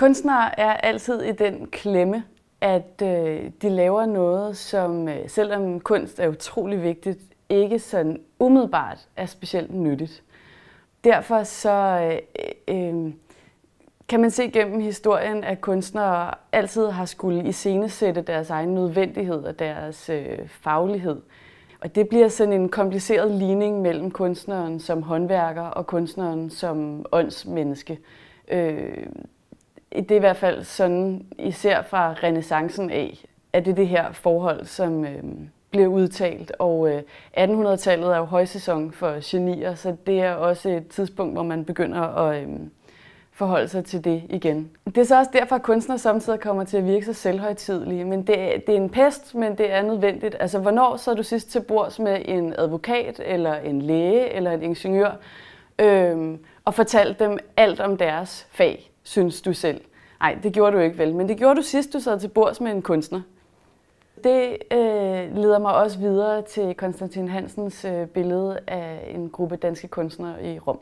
Kunstnere er altid i den klemme, at øh, de laver noget, som øh, selvom kunst er utrolig vigtigt, ikke sådan umiddelbart er specielt nyttigt. Derfor så øh, øh, kan man se gennem historien, at kunstnere altid har skulle iscenesætte deres egen nødvendighed og deres øh, faglighed. Og det bliver sådan en kompliceret ligning mellem kunstneren som håndværker og kunstneren som åndsmenneske. Øh, det er i hvert fald sådan, især fra renaissancen af, at det er det her forhold, som øh, bliver udtalt. Og øh, 1800-tallet er jo højsæson for genier, så det er også et tidspunkt, hvor man begynder at øh, forholde sig til det igen. Det er så også derfor, at kunstnere samtidig kommer til at virke så selvhøjtidlige. Men det er, det er en pest, men det er nødvendigt. Altså, hvornår så er du sidst til bords med en advokat, eller en læge, eller en ingeniør, øh, og fortalte dem alt om deres fag? synes du selv. Nej, det gjorde du ikke vel, men det gjorde du sidst, du sad til bords med en kunstner. Det øh, leder mig også videre til Konstantin Hansens øh, billede af en gruppe danske kunstnere i Rom.